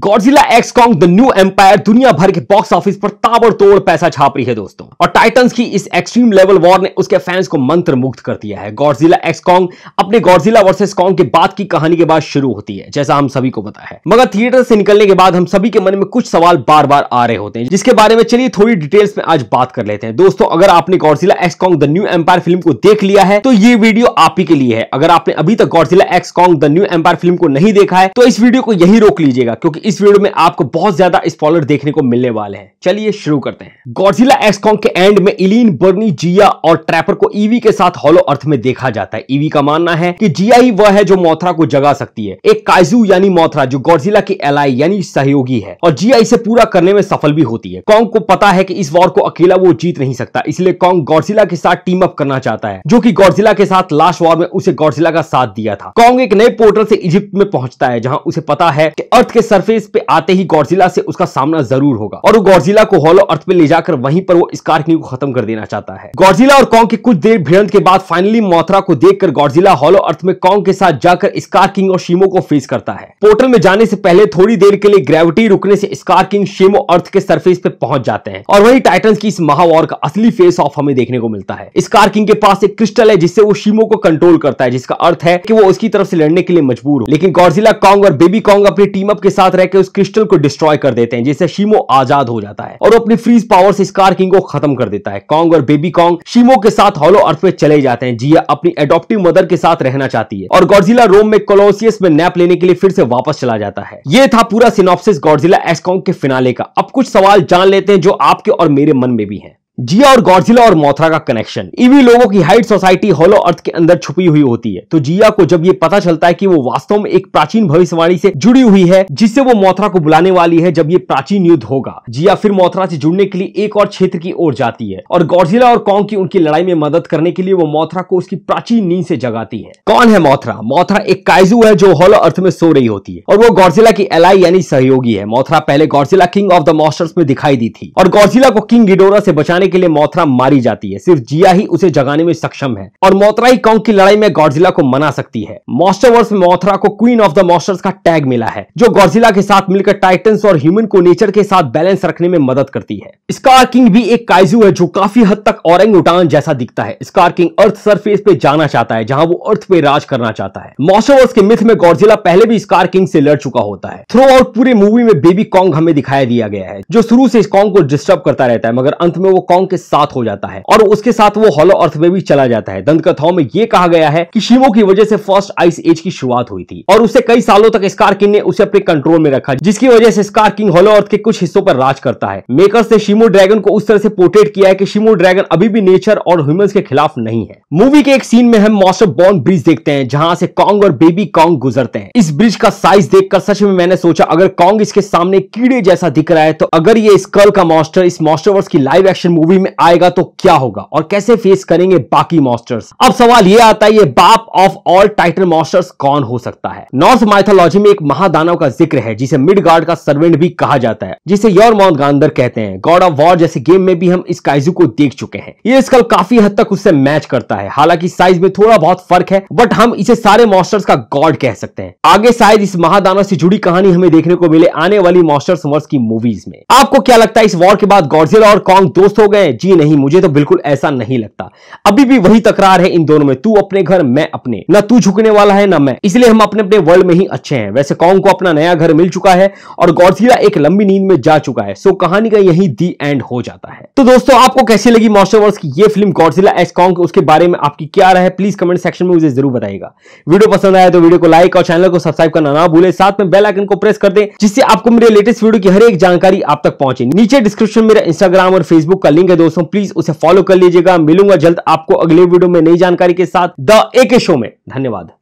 Godzilla X Kong the new empire दुनिया भर के बॉक्स ऑफिस पर ताबड़तोड़ पैसा छाप रही है दोस्तों और टाइटंस की इस एक्सट्रीम लेवल वॉर ने उसके फैंस को मंत्र मुक्त कर दिया है गॉडजिला एक्स कॉन्ग अपने गॉडजिला वर्सेस कॉन्ग के बाद की कहानी के बाद शुरू होती है जैसा हम सभी को पता है मगर थिएटर से निकलने के बाद हम सभी के मन में कुछ सवाल बार बार आ रहे होते हैं जिसके बारे में चलिए थोड़ी डिटेल्स में आज बात कर लेते हैं दोस्तों अगर आपने Godzilla X Kong the new empire film को देख लिया है तो ये वीडियो आप ही के लिए है अगर आपने अभी तक Godzilla X Kong the new empire film को नहीं देखा है तो इस वीडियो को यही रोक लीजिएगा क्योंकि इस वीडियो में आपको बहुत ज्यादा स्पॉलर देखने को मिलने वाले हैं चलिए शुरू करते हैं गौरजिला एक्सकॉम के एंड में इलीन बर्नी जिया और ट्रैपर को ईवी के साथ हॉलो अर्थ में देखा जाता है ईवी का मानना है कि जिया ही वह है जो मोथरा को जगा सकती है एक काइजू यानी मोथरा जो गौरजिला की एल यानी सहयोगी है और जिया इसे पूरा करने में सफल भी होती है कॉन्ग को पता है की इस वॉर को अकेला वो जीत नहीं सकता इसलिए कॉन्ग गौरजिला के साथ टीम अप करना चाहता है जो की गौरजिला के साथ लास्ट वॉर में उसे गौरजिला का साथ दिया था कॉन्ग एक नए पोर्टल से इजिप्ट में पहुंचता है जहाँ उसे पता है कि अर्थ के सर्फे सरफेस पे आते ही गौरजिला से उसका सामना जरूर होगा और वो गौरजिला को हॉलो अर्थ पे ले जाकर वहीं पर वो स्कार्कनी को खत्म कर देना चाहता है गौरजिला और कॉन्ग की कुछ देर भिड़ंत के बाद फाइनली मोथरा को देखकर गौरजिला हॉलो अर्थ में कॉन्ग के साथ जाकर स्कार किंग और शीमो को फेस करता है पोर्टल में जाने से पहले थोड़ी देर के लिए ग्रेविटी रुकने से स्कार किंग शिमो अर्थ के सरफेस पे पहुंच जाते हैं और वही टाइटन की इस महावार का असली फेस ऑफ हमें देखने को मिलता है स्कार किंग के पास एक क्रिस्टल है जिससे वो शीमो को कंट्रोल करता है जिसका अर्थ है की वो उसकी तरफ से लड़ने के लिए मजबूर हो लेकिन गौरजिला कॉन्ग और बेबी कॉन्ग अपनी टीम अप के साथ तरह के उस क्रिस्टल को डिस्ट्रॉय कर देते हैं जिससे शिमो आजाद हो जाता है और अपनी फ्रीज पावर से स्कार किंग को खत्म कर देता है कॉन्ग और बेबी कॉन्ग शिमो के साथ हॉलो अर्थ में चले जाते हैं जिया अपनी एडोप्टिव मदर के साथ रहना चाहती है और गौरजिला रोम में कोलोसियस में नैप लेने के लिए फिर से वापस चला जाता है ये था पूरा सिनोप्सिस गौरजिला एसकॉन्ग के फिनाले का अब कुछ सवाल जान लेते हैं जो आपके और मेरे मन में भी है जिया और गौरजिला और मोथरा का कनेक्शन इवी लोगों की हाइट सोसाइटी होलो अर्थ के अंदर छुपी हुई होती है तो जिया को जब ये पता चलता है कि वो वास्तव में एक प्राचीन भविष्यवाणी से जुड़ी हुई है जिससे वो मोथरा को बुलाने वाली है जब ये प्राचीन युद्ध होगा जिया फिर मोथरा से जुड़ने के लिए एक और क्षेत्र की ओर जाती है और गौरजिला और कौन की उनकी लड़ाई में मदद करने के लिए वो मोथरा को उसकी प्राचीन नींद से जगाती है कौन है मोथरा मोथरा एक काइजू है जो होलो अर्थ में सो रही होती है और वो गौरजिला की एलाई यानी सहयोगी है मोथरा पहले Godzilla king of the monsters में दिखाई दी थी और गौरजिला को किंग गिडोरा से बचाने के लिए मोथरा मारी जाती है सिर्फ जिया ही उसे जगाने में सक्षम है और मोथरा ही कॉन्ग की लड़ाई में गौरजिला को मना सकती है मॉस्टरवर्स में मोथरा को क्वीन ऑफ द मॉस्टर्स का टैग मिला है जो गौरजिला के साथ मिलकर टाइटन्स और ह्यूमन को नेचर के साथ बैलेंस रखने में मदद करती है स्कार किंग भी एक काइजू है जो काफी हद तक औरंग उटान जैसा दिखता है स्कार किंग अर्थ सरफेस पे जाना चाहता है जहाँ वो अर्थ पे राज करना चाहता है मॉस्टरवर्स के मिथ में गौरजिला पहले भी स्कार किंग से लड़ चुका होता है थ्रू आउट पूरे मूवी में बेबी कॉन्ग हमें दिखाया दिया गया है जो शुरू से इस कॉन्ग को डिस्टर्ब करता रहता है मगर अंत में वो कॉन्ग के साथ हो जाता है और उसके साथ वो हॉलो अर्थ में भी चला जाता है दंत कथाओं में ये कहा गया है कि शिवो की वजह से फर्स्ट आइस एज की शुरुआत हुई थी और उसे कई सालों तक स्कार किंग ने उसे अपने कंट्रोल में रखा जिसकी वजह से स्कार किंग हॉलो अर्थ के कुछ हिस्सों पर राज करता है मेकर ने शिमो ड्रैगन को उस तरह से पोर्ट्रेट किया है कि शिमो ड्रैगन अभी भी नेचर और ह्यूमन के खिलाफ नहीं है मूवी के एक सीन में हम मॉस्टर बॉर्न ब्रिज देखते हैं जहां से कॉन्ग और बेबी कॉन्ग गुजरते हैं इस ब्रिज का साइज देखकर सच में मैंने सोचा अगर कॉन्ग इसके सामने कीड़े जैसा दिख रहा है तो अगर ये स्कल का मॉस्टर इस मॉस्टर की लाइव एक्शन मूवी में आएगा तो क्या होगा और कैसे फेस करेंगे बाकी मॉस्टर्स अब सवाल ये आता है ये बाप ऑफ ऑल टाइटन मॉस्टर्स कौन हो सकता है नॉर्थ माइथोलॉजी में एक महादानव का जिक्र है जिसे मिड का सर्वेंट भी कहा जाता है जिसे योर माउंट गांधर कहते हैं गॉड ऑफ वॉर जैसे गेम में भी हम इस काइजू को देख चुके हैं ये स्कल काफी हद तक उससे मैच करता है हालांकि साइज में थोड़ा बहुत फर्क है बट हम इसे सारे मॉस्टर्स का गॉड कह सकते हैं आगे शायद इस महादानव से जुड़ी कहानी हमें देखने को मिले आने वाली मॉस्टर्स वर्स की मूवीज में आपको क्या लगता है इस वॉर के बाद गॉडजिला और कॉन्ग दोस्त हो गए जी नहीं मुझे तो बिल्कुल ऐसा नहीं लगता अभी भी वही तकरार है इन दोनों में तू अपने घर मैं अपने न तू झुकने वाला है न मैं इसलिए हम अपने अपने वर्ल्ड में ही अच्छे हैं वैसे कॉन्ग को अपना नया घर मिल चुका है और गौरसिला एक लंबी नींद में जा चुका है सो कहानी का यही दी एंड हो जाता है तो दोस्तों आपको कैसी लगी मॉस्टरवर्स की ये फिल्म गौरसिला एस कॉन्ग उसके बारे में आपकी क्या राय है प्लीज कमेंट सेक्शन में मुझे जरूर बताएगा वीडियो पसंद आया तो वीडियो को लाइक और चैनल को सब्सक्राइब करना ना भूले साथ में बेल आइकन को प्रेस कर दे जिससे आपको मेरे लेटेस्ट वीडियो की हर एक जानकारी आप तक पहुंचे नीचे डिस्क्रिप्शन मेरा इंस्टाग्राम और फेसबुक का लिंक लिंक है दोस्तों प्लीज उसे फॉलो कर लीजिएगा मिलूंगा जल्द आपको अगले वीडियो में नई जानकारी के साथ द एके शो में धन्यवाद